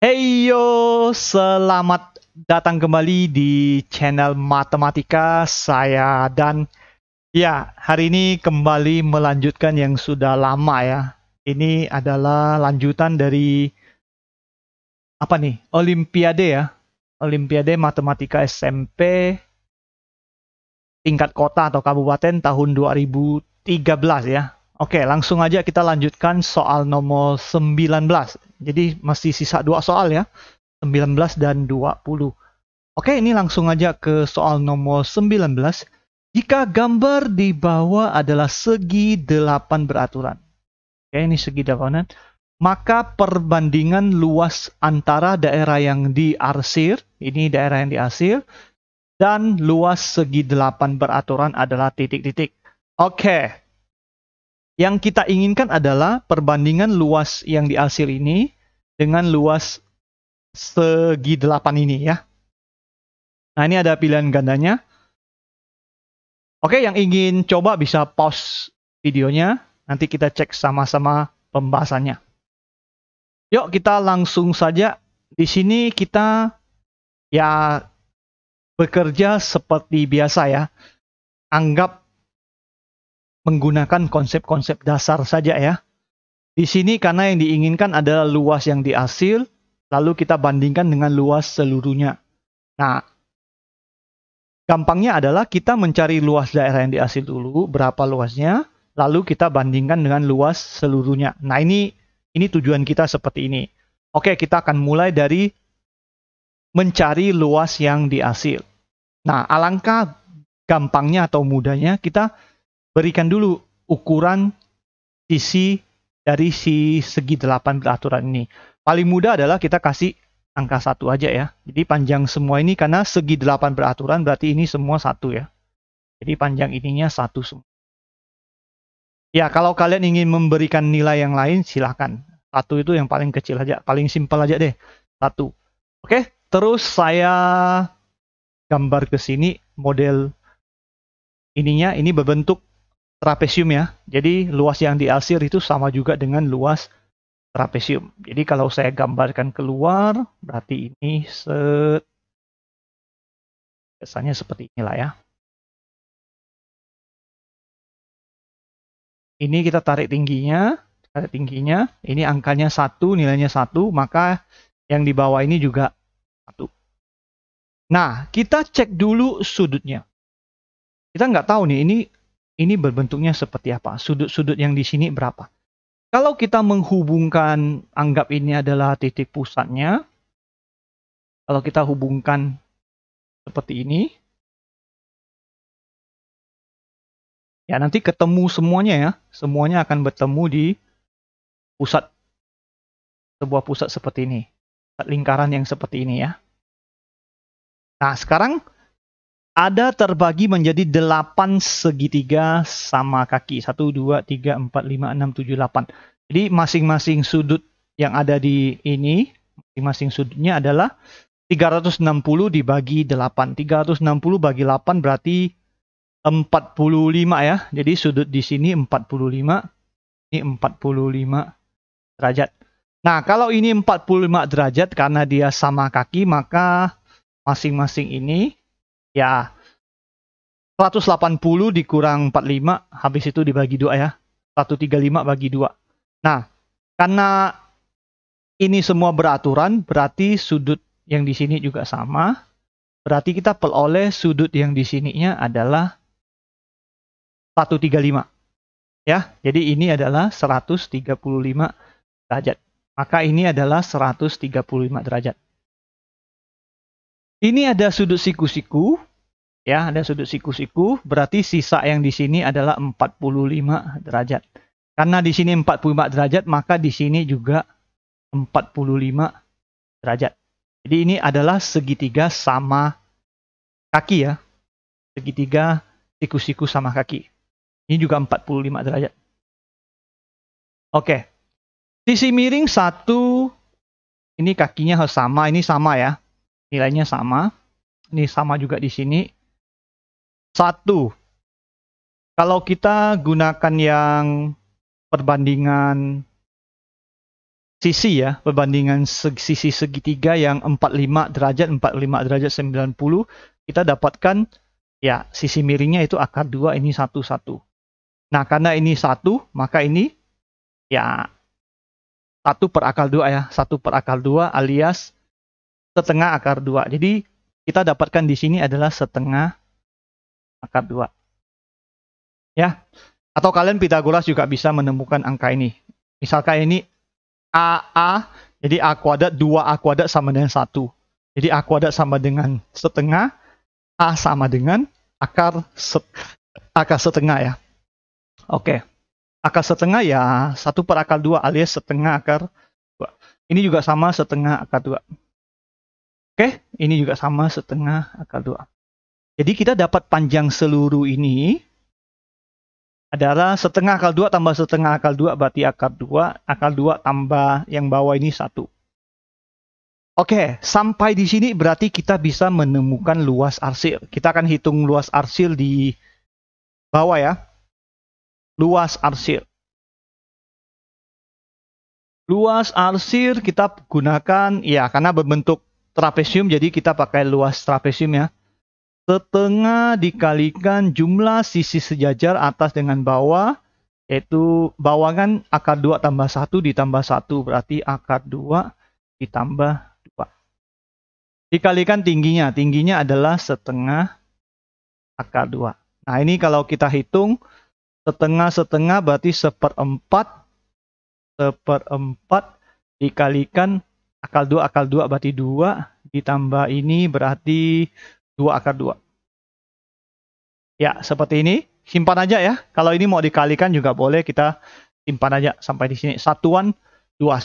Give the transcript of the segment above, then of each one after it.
Hey yo, selamat datang kembali di channel Matematika saya dan ya, hari ini kembali melanjutkan yang sudah lama ya. Ini adalah lanjutan dari apa nih Olimpiade ya Olimpiade Matematika SMP tingkat kota atau kabupaten tahun 2013 ya Oke langsung aja kita lanjutkan soal nomor 19 jadi masih sisa dua soal ya 19 dan 20 Oke ini langsung aja ke soal nomor 19 jika gambar di bawah adalah segi 8 beraturan Oke ini segi 8 maka perbandingan luas antara daerah yang diarsir, ini daerah yang diarsir, dan luas segi delapan beraturan adalah titik-titik. Oke, okay. yang kita inginkan adalah perbandingan luas yang diarsir ini dengan luas segi delapan ini ya. Nah ini ada pilihan gandanya. Oke, okay, yang ingin coba bisa pause videonya, nanti kita cek sama-sama pembahasannya. Yuk kita langsung saja. Di sini kita ya bekerja seperti biasa ya. Anggap menggunakan konsep-konsep dasar saja ya. Di sini karena yang diinginkan adalah luas yang dihasil, lalu kita bandingkan dengan luas seluruhnya. Nah, gampangnya adalah kita mencari luas daerah yang dihasil dulu, berapa luasnya, lalu kita bandingkan dengan luas seluruhnya. Nah, ini ini tujuan kita seperti ini. Oke, kita akan mulai dari mencari luas yang dihasil. Nah, alangkah gampangnya atau mudahnya kita berikan dulu ukuran sisi dari si segi delapan beraturan ini. Paling mudah adalah kita kasih angka satu aja ya. Jadi panjang semua ini karena segi delapan beraturan berarti ini semua satu ya. Jadi panjang ininya satu semua. Ya, kalau kalian ingin memberikan nilai yang lain silahkan. Satu itu yang paling kecil aja, paling simpel aja deh. Satu. Oke, terus saya gambar ke sini model ininya, ini berbentuk trapesium ya. Jadi luas yang diasir itu sama juga dengan luas trapesium. Jadi kalau saya gambarkan keluar, berarti ini set kesannya seperti inilah ya. Ini kita tarik tingginya, ada tingginya, ini angkanya satu, nilainya satu, maka yang di bawah ini juga satu. Nah, kita cek dulu sudutnya. Kita nggak tahu nih, ini ini berbentuknya seperti apa. Sudut-sudut yang di sini berapa. Kalau kita menghubungkan, anggap ini adalah titik pusatnya. Kalau kita hubungkan seperti ini, Ya, nanti ketemu semuanya ya. Semuanya akan bertemu di pusat sebuah pusat seperti ini, lingkaran yang seperti ini ya. Nah, sekarang ada terbagi menjadi delapan segitiga sama kaki. satu dua tiga empat lima enam tujuh delapan Jadi masing-masing sudut yang ada di ini, masing-masing sudutnya adalah 360 dibagi 8. 360 bagi 8 berarti 45 ya. Jadi sudut di sini 45, ini 45, derajat. Nah, kalau ini 45 derajat karena dia sama kaki, maka masing-masing ini ya 180 dikurang 45, habis itu dibagi dua ya. 135 bagi dua. Nah, karena ini semua beraturan, berarti sudut yang di sini juga sama. Berarti kita peroleh sudut yang di sininya adalah 135. Ya, jadi ini adalah 135 derajat. Maka ini adalah 135 derajat. Ini ada sudut siku-siku, ya, ada sudut siku-siku, berarti sisa yang di sini adalah 45 derajat. Karena di sini 45 derajat, maka di sini juga 45 derajat. Jadi ini adalah segitiga sama kaki ya. Segitiga siku-siku sama kaki. Ini juga 45 derajat. Oke. Sisi miring satu, ini kakinya harus sama, ini sama ya. Nilainya sama. Ini sama juga di sini. Satu. Kalau kita gunakan yang perbandingan sisi ya, perbandingan sisi segitiga yang 45 derajat, 45 derajat 90, kita dapatkan ya sisi miringnya itu akar 2, ini satu satu. Nah karena ini satu maka ini ya satu per akal dua ya, satu per akal dua alias setengah akar dua. Jadi kita dapatkan di sini adalah setengah akar dua. Ya, atau kalian Pitagoras juga bisa menemukan angka ini. Misalkan ini a a, jadi A kuadrat dua a kuadrat sama dengan satu. Jadi A kuadrat sama dengan setengah, A sama dengan akar set, akar setengah ya. Oke. Okay akar setengah ya satu per akar dua alias setengah akar dua. Ini juga sama setengah akar dua. Oke, ini juga sama setengah akar dua. Jadi kita dapat panjang seluruh ini adalah setengah akar dua tambah setengah akar dua berarti akar dua, akar dua tambah yang bawah ini satu. Oke, sampai di sini berarti kita bisa menemukan luas arsir Kita akan hitung luas arsir di bawah ya luas arsir. Luas arsir kita gunakan ya karena berbentuk trapesium jadi kita pakai luas trapesium ya. Setengah dikalikan jumlah sisi sejajar atas dengan bawah yaitu bawah kan akar 2 tambah 1 ditambah 1 berarti akar 2 ditambah 2. Dikalikan tingginya, tingginya adalah setengah akar 2. Nah ini kalau kita hitung setengah-setengah berarti seperempat seperempat dikalikan akal dua akal dua berarti dua ditambah ini berarti dua akar dua ya seperti ini simpan aja ya kalau ini mau dikalikan juga boleh kita simpan aja sampai di sini satuan dua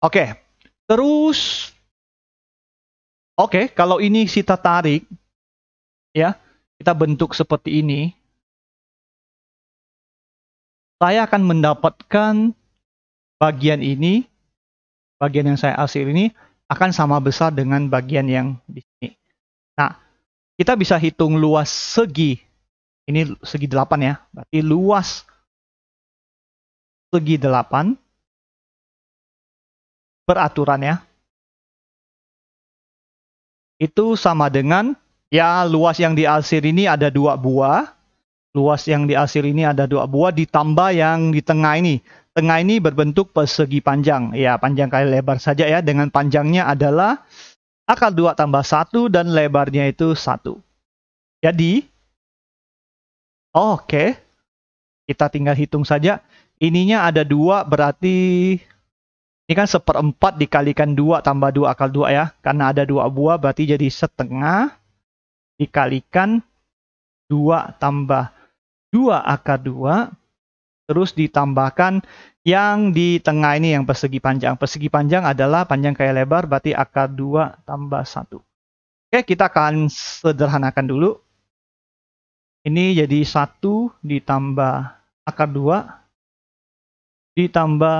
oke terus oke kalau ini kita tarik ya kita bentuk seperti ini saya akan mendapatkan bagian ini, bagian yang saya hasil ini akan sama besar dengan bagian yang di sini. Nah, kita bisa hitung luas segi. Ini segi 8 ya. Berarti luas segi 8 peraturan ya. Itu sama dengan ya luas yang dialsir ini ada dua buah Luas yang di asir ini ada dua buah ditambah yang di tengah ini. Tengah ini berbentuk persegi panjang. Ya, panjang kali lebar saja ya. Dengan panjangnya adalah akal 2 tambah 1 dan lebarnya itu 1. Jadi, oh, oke. Okay. Kita tinggal hitung saja. Ininya ada dua berarti ini kan seperempat dikalikan 2 tambah 2 akal 2 ya. Karena ada dua buah berarti jadi setengah dikalikan 2 tambah 2 akar 2 terus ditambahkan yang di tengah ini yang persegi panjang. Persegi panjang adalah panjang kali lebar berarti akar 2 tambah 1. Oke, kita akan sederhanakan dulu. Ini jadi 1 ditambah akar 2 ditambah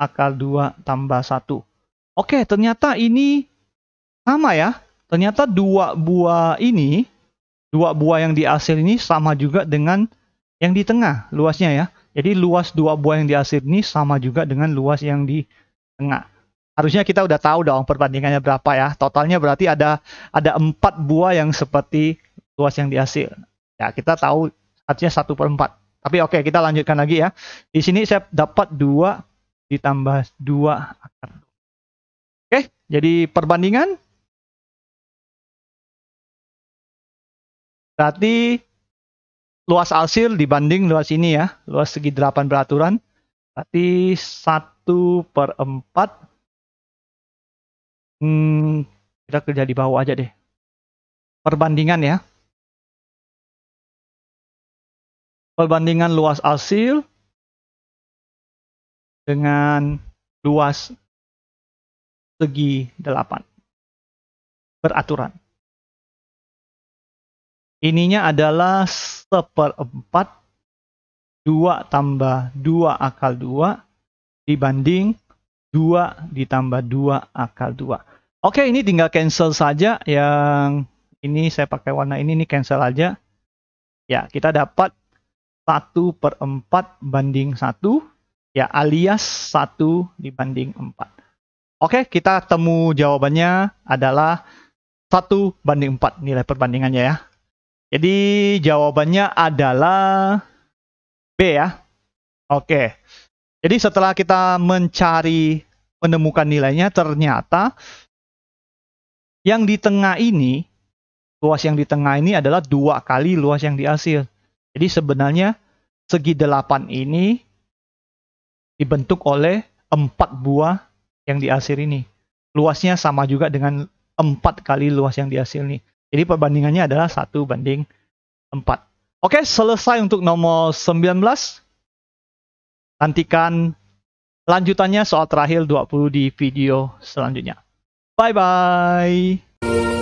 akar 2 tambah 1. Oke, ternyata ini sama ya. Ternyata dua buah ini, dua buah yang dihasil ini sama juga dengan yang di tengah luasnya ya. Jadi luas dua buah yang di ini sama juga dengan luas yang di tengah. Harusnya kita udah tahu dong perbandingannya berapa ya. Totalnya berarti ada ada empat buah yang seperti luas yang di Ya kita tahu artinya satu per empat. Tapi oke okay, kita lanjutkan lagi ya. Di sini saya dapat dua ditambah dua akar. Oke, okay, jadi perbandingan berarti luas alsil dibanding luas ini ya, luas segi delapan beraturan. Berarti satu per 4. Hmm, kita kerja di bawah aja deh. Perbandingan ya. Perbandingan luas alsil dengan luas segi delapan beraturan ininya adalah seperempat 2 tambah 2 akal 2 dibanding 2 ditambah 2 akal 2. Oke, ini tinggal cancel saja yang ini saya pakai warna ini, ini cancel aja. Ya, kita dapat 1 per 4 banding 1, ya alias 1 dibanding 4. Oke, kita temu jawabannya adalah 1 banding 4 nilai perbandingannya ya. Jadi jawabannya adalah B ya. Oke. Jadi setelah kita mencari menemukan nilainya ternyata yang di tengah ini luas yang di tengah ini adalah dua kali luas yang dihasil. Jadi sebenarnya segi delapan ini dibentuk oleh empat buah yang dihasil ini. Luasnya sama juga dengan empat kali luas yang dihasil ini. Jadi perbandingannya adalah 1 banding 4. Oke, selesai untuk nomor 19. Nantikan lanjutannya soal terakhir 20 di video selanjutnya. Bye-bye.